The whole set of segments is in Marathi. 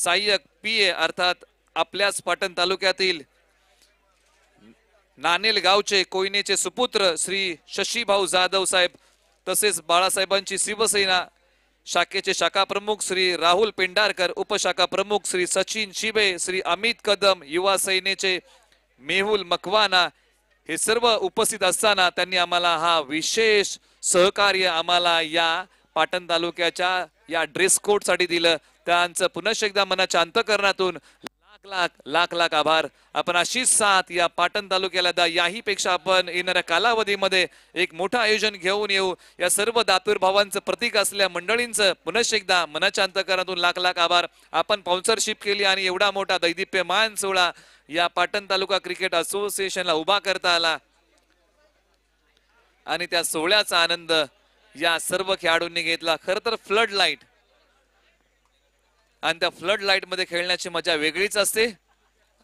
सहाय्यक पी ए अर्थात आपल्याच पाटण तालुक्यातील नानेल गावचे कोयनेचे सुपुत्र श्री शशीभाऊ जाधव साहेब तसेच बाळासाहेबांची शिवसेना शाखेचे शाखा प्रमुख श्री राहुल पेंडारकर उपशाखा प्रमुख श्री सचिन शिबे श्री अमित कदम युवा सेनेचे मेहुल मकवाना हे सर्व उपस्थित असताना त्यांनी आम्हाला हा विशेष सहकार्य आम्हाला या पाटण तालुक्याच्या या ड्रेस कोड साठी दिलं त्यांचं पुनश्च एकदा मनाच्या अंतकरणातून लाख लाख लाख लाख आभार आपण अशीच साथ या पाटण तालुक्याला द्या याही पेक्षा आपण येणाऱ्या कालावधीमध्ये एक मोठं आयोजन घेऊन येऊ या सर्व दातूर भावांचं प्रतीक असल्या मंडळींचं पुनश्च एकदा मनाच्या अंतकरणातून लाख लाख आभार आपण स्पॉन्सरशिप केली आणि एवढा मोठा दैदिप्यमान सोहळा या पाटण तालुका क्रिकेट असोसिएशनला उभा करता आला आणि त्या सोहळ्याचा आनंद या सर्व खेळाडूंनी घेतला खर तर फ्लड लाईट आणि त्या फ्लड लाईट मध्ये खेळण्याची मजा वेगळीच असते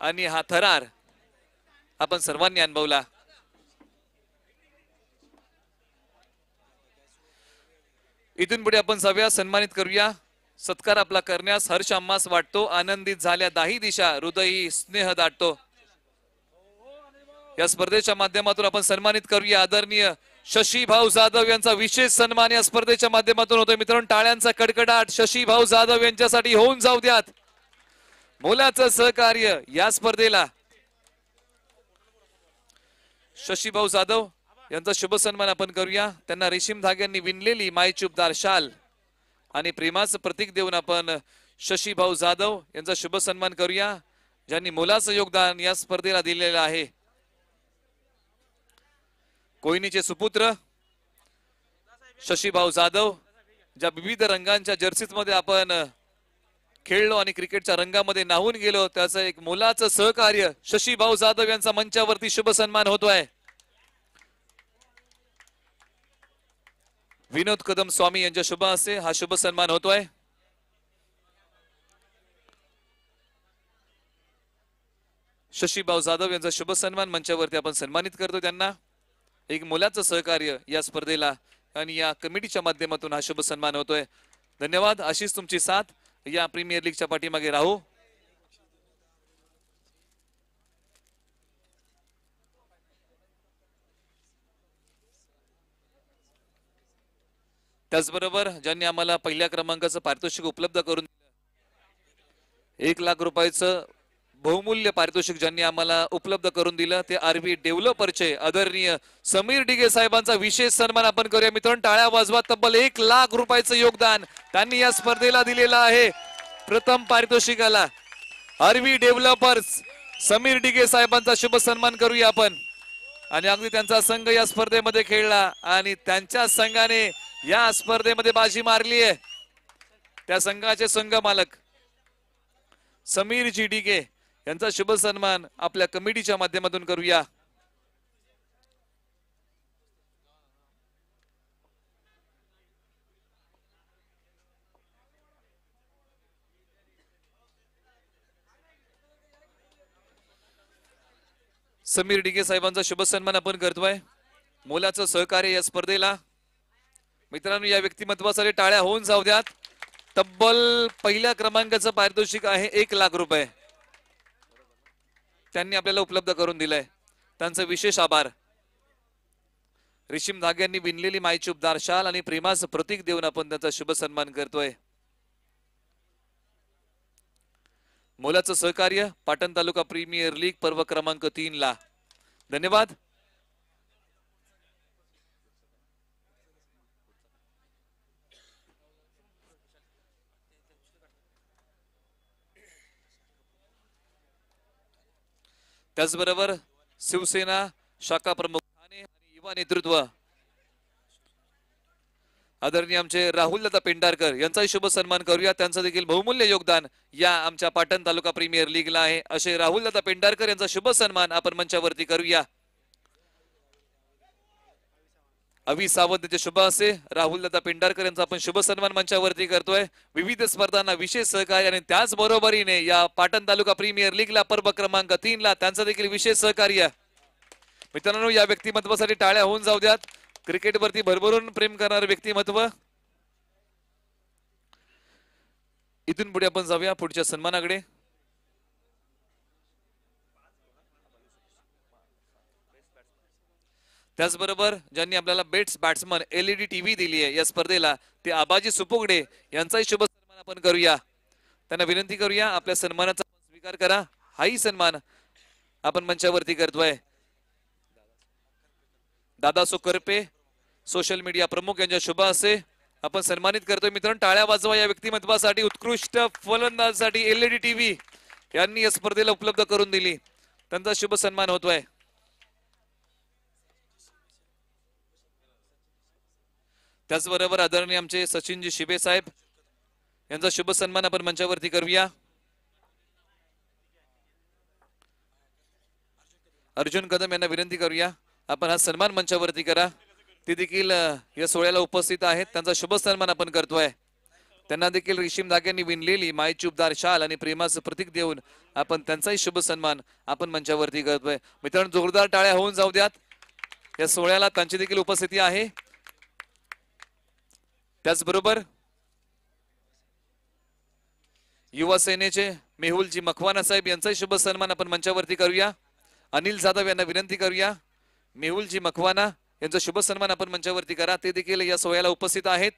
आणि हा थरार आपण सर्वांनी अनुभवला इथून पुढे आपण जाऊया सन्मानित करूया सत्कार आपला करण्यास हर्ष आम्हास वाटतो आनंदित झाल्या दाही दिशा हृदयी स्नेह दाटतो या स्पर्धेच्या माध्यमातून आपण सन्मानित करूया आदरणीय शशी भाऊ जाधव यांचा विशेष सन्मान या स्पर्धेच्या माध्यमातून होतोय मित्रांनो टाळ्यांचा कडकडाट शशी भाऊ जाधव यांच्यासाठी होऊन जाऊ द्यात मुलाचं सहकार्य या स्पर्धेला शशी भाऊ जाधव यांचा शुभ सन्मान आपण करूया त्यांना रेशीम धाग्यांनी विणलेली मायचूपदार शाल आणि प्रेमाचं प्रतीक देऊन आपण शशी भाऊ जाधव यांचा शुभ सन्मान करूया ज्यांनी मोलाचं योगदान या स्पर्धेला दिलेलं आहे कोहिनीचे सुपुत्र शशीभाऊ जाधव ज्या विविध रंगांच्या मध्ये आपण खेळलो आणि क्रिकेटच्या रंगामध्ये नाहून गेलो त्याचं एक मुलाचं सहकार्य शशीभाऊ जाधव यांचा मंचावरती शुभ सन्मान होतोय विनोद कदम स्वामी यांच्या शुभ असे हा शुभ सन्मान होतोय शशीभाऊ जाधव यांचा शुभ सन्मान मंचावरती आपण सन्मानित करतो त्यांना एक मुलाचं सहकार्य या स्पर्धेला आणि या कमिटीच्या माध्यमातून हा शुभ सन्मान होतोय धन्यवाद अशीच तुमची साथ या प्रीमियर लीगच्या पाठीमागे राहू त्याचबरोबर ज्यांनी आम्हाला पहिल्या क्रमांकाचं पारितोषिक उपलब्ध करून एक लाख रुपयाचं बहुमूल्य पारितोषिक ज्यांनी आम्हाला उपलब्ध करून दिलं ते आरबी डेव्हलपरचे आदरणीय समीर डिगे साहेबांचा विशेष सन्मान आपण करूया मित्रांनो टाळ्या वाजवा तब्बल एक लाख रुपयाचं योगदान त्यांनी या स्पर्धेला दिलेलं आहे प्रथम पारितोषिकाला आरबी डेव्हलपर्स समीर डिगे साहेबांचा शुभ सन्मान करूया आपण आणि अगदी त्यांचा संघ या स्पर्धेमध्ये खेळला आणि त्यांच्या संघाने या स्पर्धेमध्ये बाजी मारली आहे त्या संघाचे संघ मालक समीर जी डिगे यांचा शुभ सन्मान आपल्या कमिटीच्या माध्यमातून करूया समीर डिगे साहेबांचा शुभ सन्मान आपण करतोय मोलाचं सहकार्य या स्पर्धेला मित्रांनो या व्यक्तिमत्वासाठी टाळ्या होऊन जाऊ द्यात तब्बल पहिल्या क्रमांकाचं पारितोषिक आहे एक लाख रुपये त्यांनी आपल्याला उपलब्ध करून दिलंय त्यांचा विशेष आभार रेशीम धाग्यांनी विणलेली मायचूपदार शाल आणि प्रेमाचं प्रतीक देऊन आपण त्यांचा शुभ सन्मान करतोय मोलाचं सहकार्य पाटण तालुका प्रीमियर लीग पर्व क्रमांक तीन ला धन्यवाद त्याचबरोबर शिवसेना शाखा प्रमुख ठाणे आणि युवा नेतृत्व आदरणीय आमचे राहुल लता पेंडारकर यांचाही शुभ सन्मान करूया त्यांचं देखील बहुमूल्य योगदान या आमच्या पाटण तालुका प्रीमियर लीगला आहे असे राहुल लता पेंडारकर यांचा शुभ सन्मान आपण मंचावरती करूया अवी सावंत यांचे शुभ असे राहुल दादा पिंडारकर यांचा आपण शुभ सन्मान मंचावरती करतोय विविध स्पर्धांना विशेष सहकार्य आणि त्याचबरोबरीने या पाटण तालुका प्रीमियर लीगला पर्व क्रमांक तीन ला त्यांचा देखील विशेष सहकार्य मित्रांनो या व्यक्तिमत्वासाठी टाळ्या होऊन जाऊ द्यात क्रिकेटवरती भरभरून प्रेम करणारं व्यक्तिमत्व इथून पुढे आपण जाऊया पुढच्या सन्मानाकडे त्याचबरोबर ज्यांनी आपल्याला बेट्स बॅट्समन एलईडी टीव्ही दिली आहे या स्पर्धेला ते आबाजी सुपुगडे यांचाही शुभ सन्मान आपण करूया त्यांना विनंती करूया आपल्या सन्मानाचा स्वीकार करा हाही सन्मान आपण मंचावरती करतोय दादा करपे सोशल मीडिया प्रमुख यांच्या शुभ असे आपण सन्मानित करतोय मित्रांनो टाळ्या वाजवा या व्यक्तिमत्वासाठी उत्कृष्ट फलंदाजसाठी एलईडी टीव्ही यांनी या स्पर्धेला उपलब्ध करून दिली त्यांचा शुभ सन्मान होतोय त्याचबरोबर आदरणीय आमचे सचिनजी शिबे साहेब यांचा शुभ सन्मान आपण मंचावरती करूया अर्जुन कदम यांना विनंती करूया आपण हा सन्मान मंचावरती करा ते देखील या सोहळ्याला उपस्थित आहेत त्यांचा शुभ सन्मान आपण करतोय त्यांना देखील रेशीम धाग्यांनी विणलेली चुपदार शाल आणि प्रेमाचं प्रतीक देऊन आपण त्यांचाही शुभ सन्मान आपण मंचावरती करतोय मित्रांनो जोरदार टाळ्या होऊन जाऊ द्यात या सोहळ्याला त्यांची देखील उपस्थिती आहे त्याचबरोबर युवा सेनेचे मेहुलजी मखवाना साहेब यांचाही शुभ सन्मान आपण मंचावरती करूया अनिल जाधव यांना विनंती करूया मेहुलजी मखवाना यांचा शुभ सन्मान आपण मंचावरती करा ते देखील या सोहळ्याला उपस्थित आहेत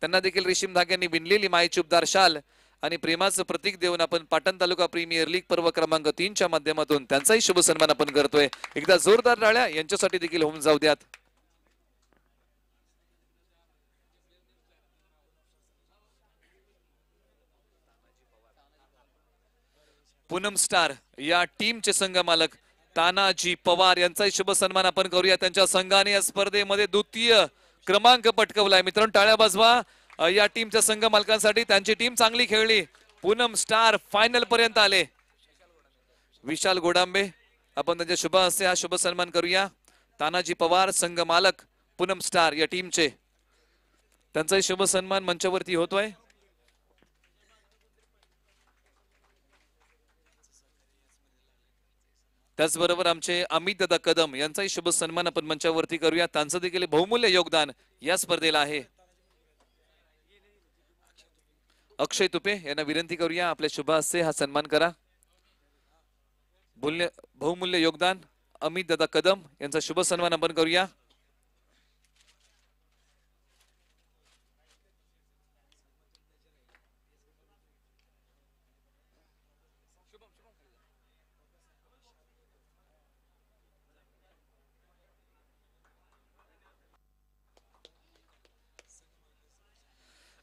त्यांना देखील रेशीम धाग्यांनी विणलेली मायचुपदार शाल आणि प्रेमाचं प्रतीक देऊन आपण पाटण तालुका प्रीमियर लीग पर्व क्रमांक तीनच्या माध्यमातून त्यांचाही शुभ सन्मान आपण करतोय एकदा जोरदार राळ्या यांच्यासाठी देखील होऊन जाऊ द्यात पूनम स्टार या टीमचे संघ मालक तानाजी पवार यांचाही शुभ सन्मान आपण करूया त्यांच्या संघाने या स्पर्धेमध्ये द्वितीय क्रमांक पटकवलाय मित्रांनो टाळ्या बाजवा या टीमच्या संघ मालकांसाठी त्यांची टीम चांगली खेळली पूनम स्टार फायनल पर्यंत आले विशाल गोडांबे आपण त्यांच्या शुभ हस्ते हा शुभ सन्मान करूया तानाजी पवार संघ मालक पूनम स्टार या टीमचे त्यांचाही शुभ सन्मान मंचावरती होतोय त्याचबरोबर आमचे अमित दादा कदम यांचाही शुभ सन्मान आपण मंचावरती करूया त्यांचं देखील बहुमूल्य योगदान या स्पर्धेला आहे अक्षय तुपे यांना विनंती करूया आपल्या शुभ हस्ते हा सन्मान करा बहुमूल्य योगदान अमित दादा कदम यांचा शुभ सन्मान आपण करूया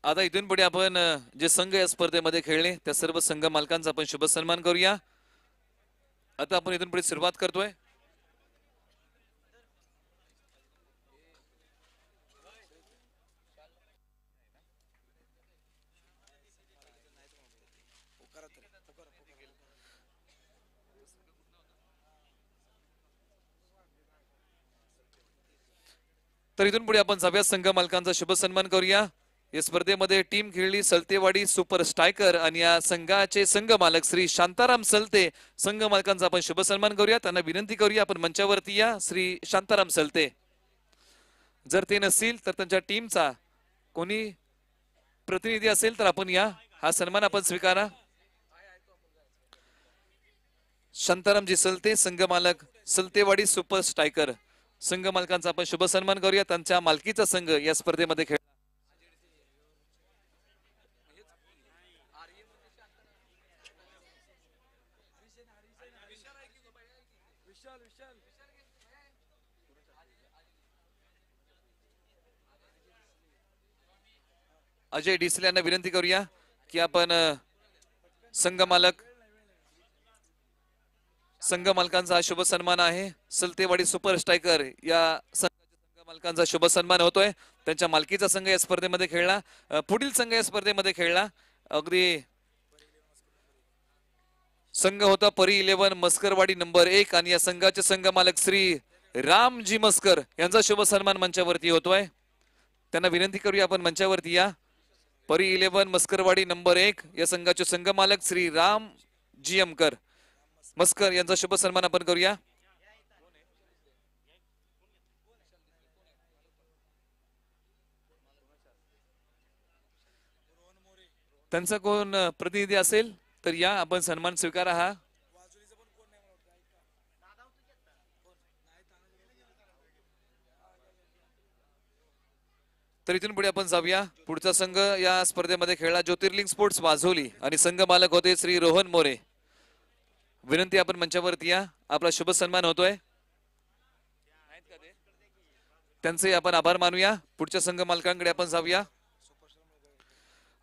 आता इथून पुढे आपण जे संघ या स्पर्धेमध्ये खेळले त्या सर्व संघ मालकांचा आपण शुभ सन्मान करूया आता आपण इथून पुढे सुरुवात करतोय तर इथून पुढे आपण सव्या संघ मालकांचा शुभ सन्मान करूया या स्पर्धेमध्ये टीम खेळली सलतेवाडी सुपर स्ट्रायकर आणि या संघाचे संघ मालक श्री शांताराम सलते संघ मालकांचा आपण शुभ सन्मान करूया त्यांना विनंती करूया आपण मंचावरती या श्री शांताराम सलते जर ते नसतील तर त्यांच्या टीमचा कोणी प्रतिनिधी असेल तर आपण या हा सन्मान आपण स्वीकारा शांतारामजी सलते संघ मालक सलतेवाडी सुपर स्ट्रायकर संघ मालकांचा आपण शुभ सन्मान करूया त्यांच्या मालकीचा संघ या स्पर्धेमध्ये खेळ अजय डिसले यांना विनंती करूया की आपण संघमालक संघ मालकांचा शुभ सन्मान आहे सलतेवाडी सुपर स्ट्रायकर या संघ मालकांचा शुभ सन्मान होतोय त्यांच्या मालकीचा संघ या स्पर्धेमध्ये खेळला पुढील संघ या स्पर्धेमध्ये खेळला अगदी संघ होता परी इलेव्हन मस्करवाडी नंबर एक आणि या संघाचे संघ मालक श्री रामजी मस्कर यांचा शुभ सन्मान मंचावरती होतोय त्यांना विनंती करूया आपण मंचावरती या परी इलेवन मस्करवाडी नंबर एक या संघाचे संघ मालक श्री राम जी अमकर, मस्कर यांचा शुभ सन्मान आपण करूया त्यांचा कोण प्रतिनिधी असेल तर या आपण सन्मान स्वीकारा हा तर इथून पुढे आपण जाऊया पुढचा संघ या स्पर्धेमध्ये खेळला ज्योतिर्लिंग स्पोर्ट्स वाझोली आणि संघ मालक होते श्री रोहन मोरे विनंती आपण मंचावरती या आपला शुभ सन्मान होतोय त्यांचे आपण आभार मानूया पुढच्या संघ मालकांकडे आपण जाऊया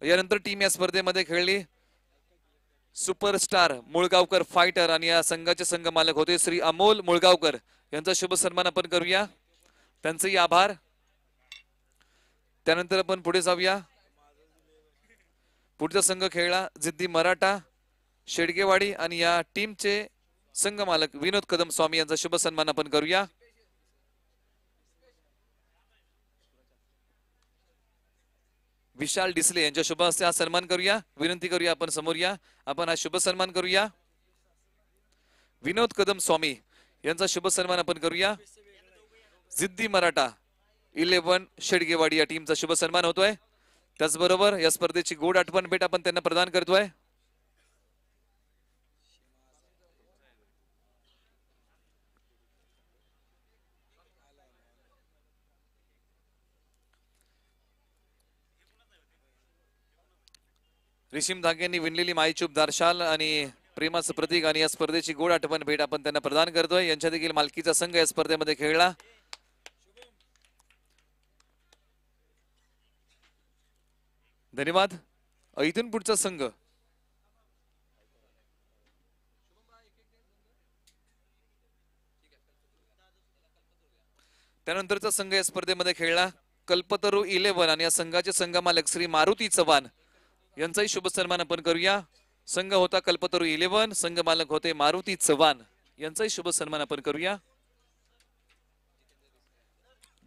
यानंतर टीम या स्पर्धेमध्ये खेळली सुपरस्टार मुळगावकर फायटर आणि या संघाचे संघ मालक होते श्री अमोल मुळगावकर यांचा शुभ सन्मान आपण करूया त्यांचेही आभार त्यानंतर आपण पुढे जाऊया पुढचा संघ खेळला जिद्दी मराठा शेडगेवाडी आणि या टीमचे संघ मालक विनोद कदम स्वामी यांचा शुभ सन्मान आपण करूया विशाल डिसले यांच्या शुभ हस्ते हा सन्मान करूया विनंती करूया आपण समोर या आपण हा शुभ सन्मान करूया विनोद कदम स्वामी यांचा शुभ सन्मान आपण करूया जिद्दी मराठा इलेव्हन शेडगेवाडी या टीमचा शुभ सन्मान होतोय त्याचबरोबर या स्पर्धेची गोड आठवण भेट आपण त्यांना प्रदान करतोय रिशिम यांनी विणलेली माईचूप दारशाल आणि प्रेमाचं प्रतीक आणि या स्पर्धेची गोड आठवण भेट आपण त्यांना प्रदान करतोय यांच्या देखील मालकीचा संघ या स्पर्धेमध्ये खेळला धन्यवाद इथून पुढचा संघ त्यानंतरचा संघ या स्पर्धेमध्ये खेळला कल्पतरू इलेव्हन आणि या संघाचे मालक श्री मारुती चव्हाण यांचाही शुभ सन्मान आपण करूया संघ होता कल्पतरू इलेव्हन संघ मालक होते मारुती चव्हाण यांचाही शुभ सन्मान आपण करूया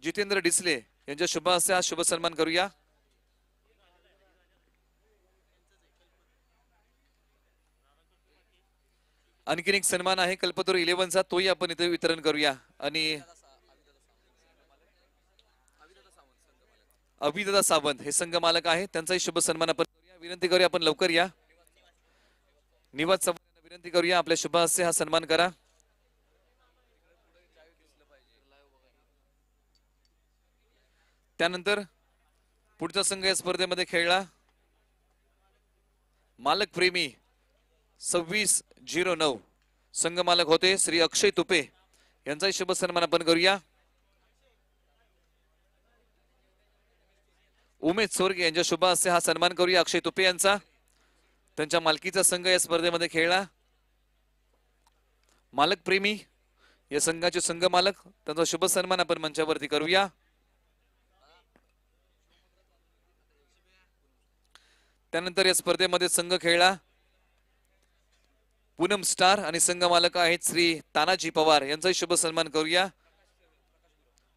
जितेंद्र डिसले यांच्या शुभ असे शुभ सन्मान करूया आणखीन एक सन्मान आहे कल्पतरू इलेव्हनचा तोही आपण इथे वितरण करूया आणि अभिदादा सावंत हे संघ मालक आहे त्यांचाही शुभ सन्मान आपण करूया विनंती करूया आपण लवकर या निवाद सावंत विनंती करूया आपल्या शुभ हा सन्मान करा त्यानंतर पुढचा संघ या स्पर्धेमध्ये खेळला मालक प्रेमी सव्वीस झिरो नऊ मालक होते श्री अक्षय तुपे यांचाही शुभ सन्मान आपण करूया उमेश सोरगे यांच्या शुभ असते हा सन्मान करूया अक्षय तुपे यांचा त्यांच्या मालकीचा संघ या स्पर्धेमध्ये खेळला मालक प्रेमी या संघाचे संघ मालक त्यांचा शुभ सन्मान आपण मंचावरती करूया त्यानंतर या स्पर्धेमध्ये संघ खेळला पूनम स्टार आणि संघ मालक आहेत श्री तानाजी पवार यांचाही शुभ सन्मान करूया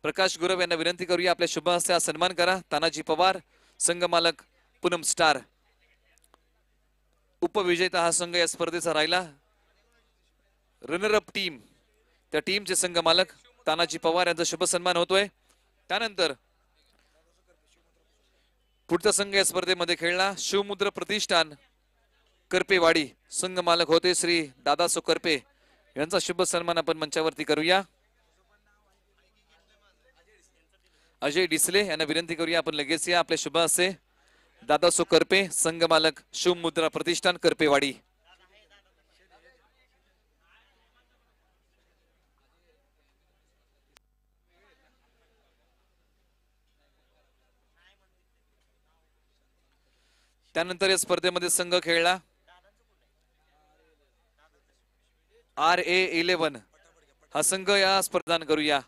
प्रकाश गुरव यांना विनंती करूया आपल्या शुभ हस्ते हा सन्मान करा तानाजी पवार मालक पूनम स्टार उपविजेता हा संघ या स्पर्धेचा राहिला रनरअप टीम त्या टीमचे संघ मालक तानाजी पवार यांचा शुभ सन्मान होतोय त्यानंतर पुढचा संघ या स्पर्धेमध्ये खेळला शिवमुद्र प्रतिष्ठान करपेवाडी संघ मालक होते श्री दादासो करपे यांचा शुभ सन्मान आपण मंचावरती करूया अजय डिसले यांना विनंती करूया आपण लगेच या आपले शुभ असे दादासो करपे संघ मालक मुद्रा प्रतिष्ठान करपेवाडी त्यानंतर या स्पर्धेमध्ये संघ खेळला आर ए इलेवन हा संघ या स्पर्धान करूया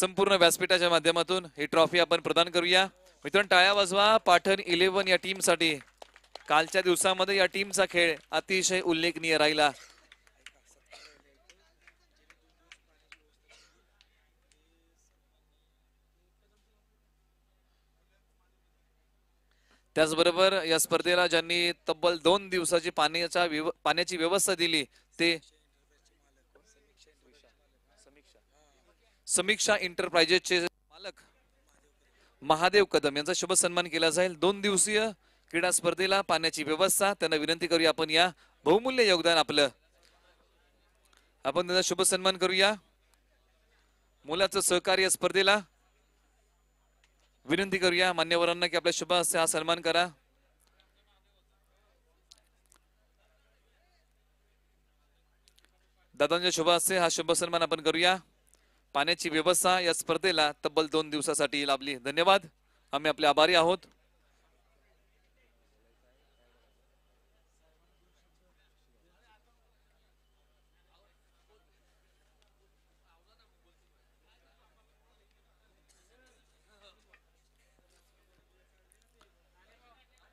संपूर्ण व्यासपीठाच्या माध्यमातून ही ट्रॉफी आपण प्रदान करूया मित्रांनो टाळ्या वाजवा पाठण इलेवन या टीम टीमसाठी कालच्या दिवसामध्ये या टीमचा खेळ अतिशय उल्लेखनीय राहिला त्याचबरोबर या स्पर्धेला ज्यांनी तब्बल दोन दिवसाची पाण्याच्या पाण्याची व्यवस्था दिली ते समीक्षा एंटरप्राइजेसचे मालक महादेव कदम यांचा शुभ सन्मान केला जाईल दोन दिवसीय क्रीडा स्पर्धेला पाण्याची व्यवस्था त्यांना विनंती करूया आपण या बहुमूल्य योगदान आपलं आपण त्यांचा शुभ सन्मान करूया मुलाचं सहकार्य स्पर्धेला विनंती करूया मान्यवरांना की आपल्या शुभ हा सन्मान करा दादांच्या शुभ हा शुभ सन्मान आपण करूया पाण्याची व्यवस्था या स्पर्धेला तब्बल दोन दिवसासाठी लाभली धन्यवाद आम्ही आपले आभारी आहोत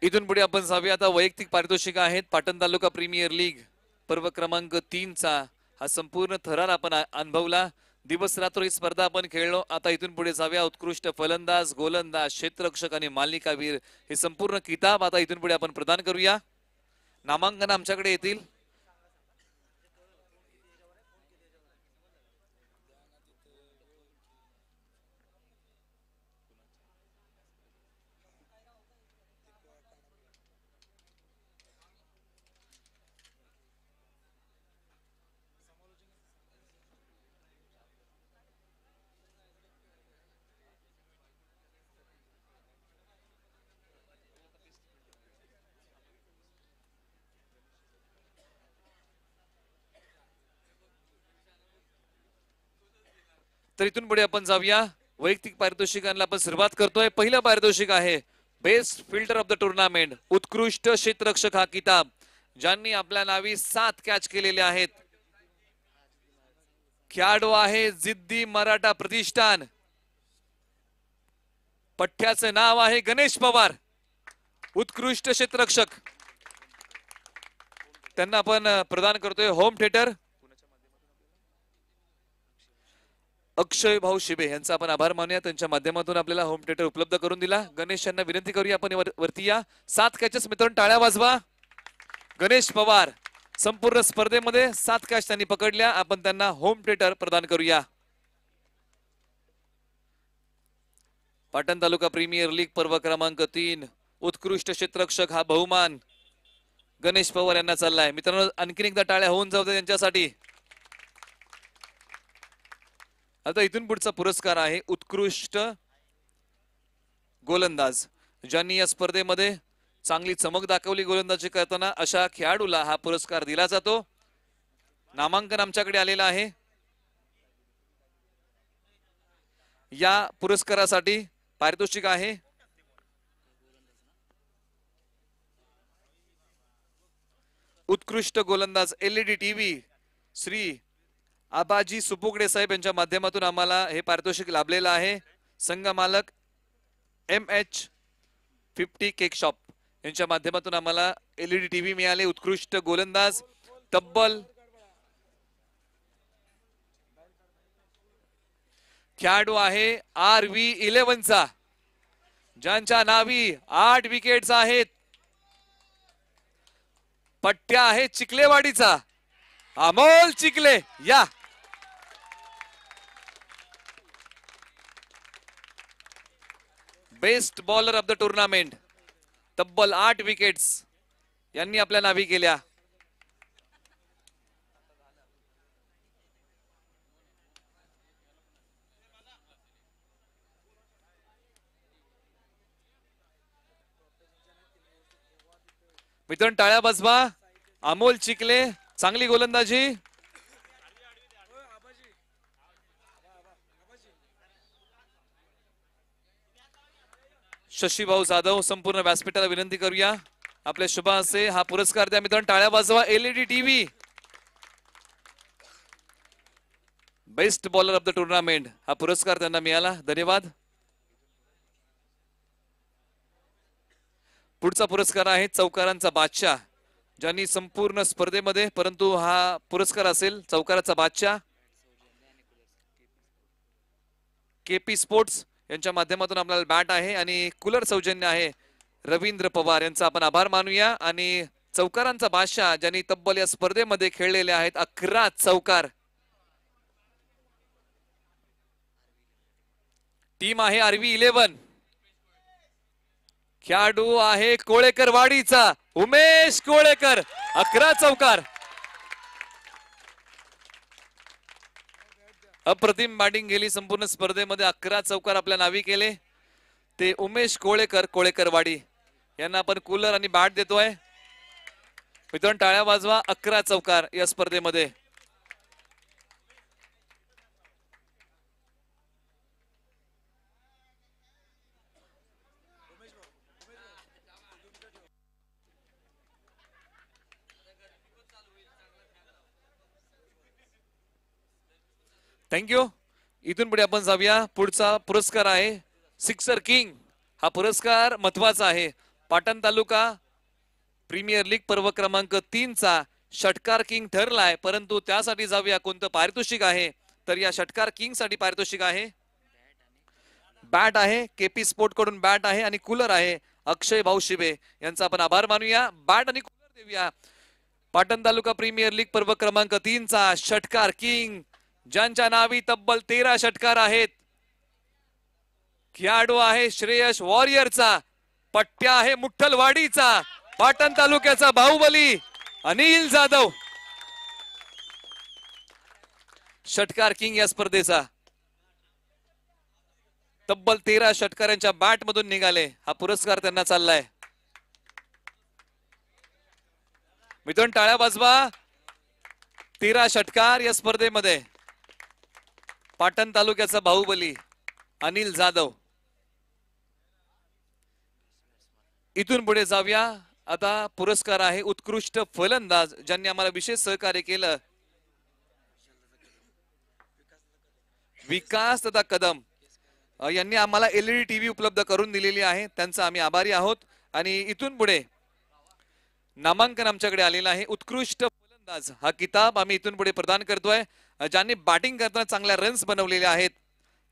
इथून पुढे आपण जाऊया आता वैयक्तिक पारितोषिक आहेत पाटण तालुका प्रीमियर लीग पर्व क्रमांक चा हा संपूर्ण थरार आपण अनुभवला दिवस रात्र ही स्पर्धा आपण खेळलो आता इथून पुढे जाऊया उत्कृष्ट फलंदाज गोलंदाज क्षेत्ररक्षक आणि मालिकावीर हे संपूर्ण किताब आता इथून पुढे आपण प्रदान करूया नामांकन आमच्याकडे येतील तर इथून पुढे आपण जाऊया वैयक्तिक पारितोषिकांना आपण सुरुवात करतोय पहिलं पारितोषिक आहे best fielder of the tournament उत्कृष्ट क्षेत्ररक्षक हा किताब ज्यांनी आपल्या नावी सात कॅच केलेले आहेत खेळाडू आहे जिद्दी मराठा प्रतिष्ठान पठ्याचं नाव आहे गणेश पवार उत्कृष्ट क्षेत्ररक्षक त्यांना आपण प्रदान करतोय होम थिएटर अक्षय भाऊ शिबे यांचा आपण आभार मानूया त्यांच्या माध्यमातून आपल्याला होम थिएटर उपलब्ध करून दिला गणेश यांना विनंती करूया आपण वरती या सात कॅचेस मित्रांनो टाळ्या वाजवा गणेश पवार संपूर्ण स्पर्धेमध्ये सात कॅच त्यांनी पकडल्या आपण त्यांना होम थिएटर प्रदान करूया पाटण तालुका प्रीमियर लीग पर्व क्रमांक तीन उत्कृष्ट क्षेत्रक्षक हा बहुमान गणेश पवार यांना चाललाय मित्रांनो आणखीन एकदा टाळ्या होऊन जाऊ त्यांच्यासाठी आता इथून पुढचा पुरस्कार आहे उत्कृष्ट गोलंदाज ज्यांनी या स्पर्धेमध्ये चांगली चमक दाखवली गोलंदाजी करताना अशा खेळाडूला हा पुरस्कार दिला जातो नामांकन आमच्याकडे आलेला आहे या पुरस्कारासाठी पारितोषिक आहे उत्कृष्ट गोलंदाज एलईडी टीव्ही श्री आबाजी सुपुगडे साहेब यांच्या माध्यमातून आम्हाला हे पारितोषिक लाभलेलं आहे संघ मालक M H fifty cake shop यांच्या माध्यमातून आम्हाला एलईडी टीव्ही मिळाले उत्कृष्ट गोलंदाज तब्बल खेळाडू आहे आर व्ही इलेव्हनचा ज्यांच्या नावी आठ विकेट्स आहेत पट्ट्या आहे चिखलेवाडीचा अमोल चिखले या best bowler of the tournament तब्बल आठ विकेट्स यांनी आपल्या नावी केल्या मित्रांनो टाळ्या बसवा अमोल चिकले चांगली गोलंदाजी भाऊ जाधव संपूर्ण व्यासपीठाला विनंती करूया आपल्या शुभा असे हा पुरस्कार द्या मित्रांनो टाळ्या वाजवा LED TV best bowler of the tournament हा पुरस्कार त्यांना मिळाला धन्यवाद पुढचा पुरस्कार आहे चौकारांचा बादशाह ज्यांनी संपूर्ण स्पर्धेमध्ये परंतु हा पुरस्कार असेल चौकाराचा बादशाह केपी स्पोर्ट्स यांच्या माध्यमातून आपल्याला बॅट आहे आणि कुलर सौजन्य आहे रवींद्र पवार यांचा आपण आभार मानूया आणि चौकारांचा बादशाह ज्यांनी तब्बल या स्पर्धेमध्ये खेळलेले आहेत अकरा चौकार टीम आहे आरवी इलेव्हन खेळाडू आहे कोळेकर वाडीचा उमेश कोळेकर अकरा चौकार अप्रतिम बॅटिंग गेली संपूर्ण स्पर्धेमध्ये अकरा चौकार आपल्या नावी केले ते उमेश कोळेकर कोळेकरवाडी यांना आपण कूलर आणि बॅट देतोय मित्रांनो टाळ्या वाजवा अकरा चौकार या स्पर्धेमध्ये थँक्यू इथून पुढे आपण जाऊया पुढचा पुरस्कार आहे सिक्सर किंग हा पुरस्कार महत्वाचा आहे पाटण तालुका प्रीमियर लीग पर्व क्रमांक चा षटकार किंग ठरलाय परंतु त्यासाठी जाऊया कोणतं पारितोषिक आहे तर या षटकार किंग साठी पारितोषिक आहे बॅट आहे केपी स्पोर्ट कडून बॅट आहे आणि कूलर आहे अक्षय भाऊ शिबे यांचा आपण आभार मानूया बॅट आणि कूलर देऊया पाटण तालुका प्रीमियर लीग पर्व क्रमांक चा षटकार किंग ज्यांच्या नावी तब्बल तेरा षटकार आहेत खेळाडू आहे श्रेयस वॉरियरचा पट्ट्या आहे मुठ्ठलवाडीचा पाटण तालुक्याचा बाहुबली अनिल जाधव षटकार किंग या स्पर्धेचा तब्बल तेरा षटकारांच्या बॅट मधून निघाले हा पुरस्कार त्यांना चाललाय मिथून टाळ्या बाजवा तेरा षटकार या स्पर्धेमध्ये पाटण तालुक्याचा बाहुबली अनिल जाधव इथून पुढे जाऊया आता पुरस्कार आहे उत्कृष्ट फलंदाज ज्यांनी आम्हाला विशेष सहकार्य केलं विकास तथा कदम यांनी आम्हाला एलईडी टीव्ही उपलब्ध करून दिलेली आहे त्यांचा आम्ही आभारी आहोत आणि इथून पुढे नामांकन आमच्याकडे आलेलं आहे उत्कृष्ट फलंदाज हा किताब आम्ही इथून पुढे प्रदान करतोय ज्यांनी बॅटिंग करताना चांगल्या रन्स बनवलेल्या आहेत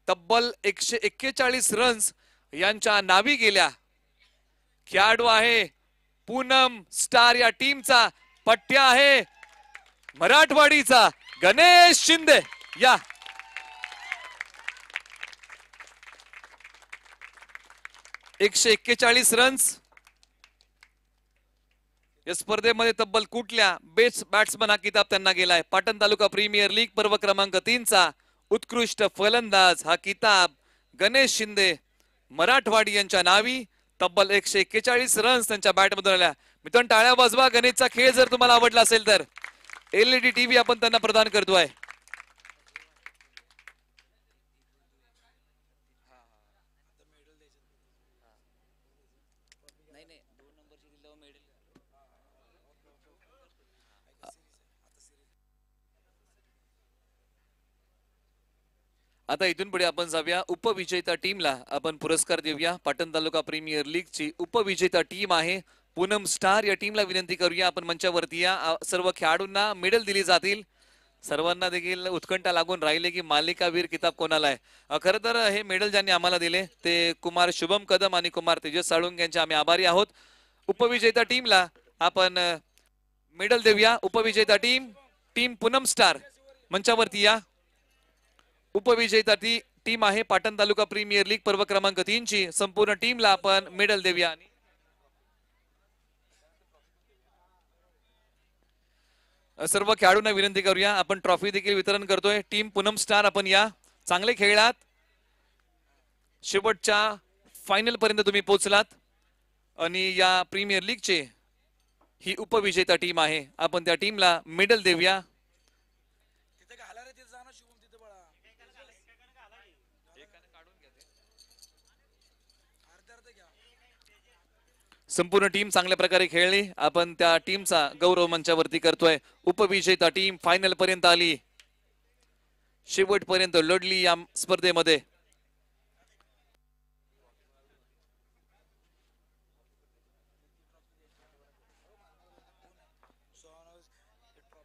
तब्बल एकशे एक्केचाळीस रन्स यांच्या नावी गेल्या खेळाडू आहे पूनम स्टार या टीमचा पट्ट्या आहे मराठवाडीचा गणेश शिंदे या एकशे एक्केचाळीस रन्स या स्पर्धेमध्ये तब्बल कुठल्या बेस्ट बॅट्समन हा किताब त्यांना गेलाय पाटण तालुका प्रीमियर लीग पर्व क्रमांक चा उत्कृष्ट फलंदाज हा किताब गणेश शिंदे मराठवाडी यांच्या नावी तब्बल एकशे एक्केचाळीस रन्स त्यांच्या मधून आल्या मित्रांनो टाळ्या वाजवा गणेशचा खेळ जर तुम्हाला आवडला असेल तर एलईडी टीव्ही e आपण त्यांना प्रदान करतोय आता इथून पुढे आपण जाऊया उपविजेता टीमला आपण पुरस्कार देऊया पाटण तालुका प्रीमियर लीगची उपविजेता टीम आहे पूनम स्टार या टीमला विनंती करूया आपण मंचावरती या सर्व खेळाडूंना मेडल दिली जातील सर्वांना देखील उत्कंठा लागून राहिले की मालिकावीर किताब कोणाला आहे खरं तर हे मेडल ज्यांनी आम्हाला दिले ते कुमार शुभम कदम आणि कुमार तेजस साळुंग यांचे आम्ही आभारी आहोत उपविजेता टीमला आपण मेडल देऊया उपविजेता टीम टीम पूनम स्टार मंचावरती या उपविजेता टीम आहे पाटण तालुका प्रीमियर लीग पर्व क्रमांक तीन ची संपूर्ण टीमला आपण मेडल देऊया सर्व खेळाडूंना विनंती करूया आपण ट्रॉफी देखील वितरण करतोय टीम पुनम स्टार आपण या चांगले खेळलात शेवटच्या फायनल पर्यंत तुम्ही पोहोचलात आणि या प्रीमियर लीगचे ही उपविजेता टीम आहे आपण त्या टीमला मेडल देऊया संपूर्ण टीम चांगल्या प्रकारे खेळली आपण त्या टीमचा गौरव मंचावरती करतोय उपविजेता टीम फायनल पर्यंत आली शेवटपर्यंत लढली या स्पर्धेमध्ये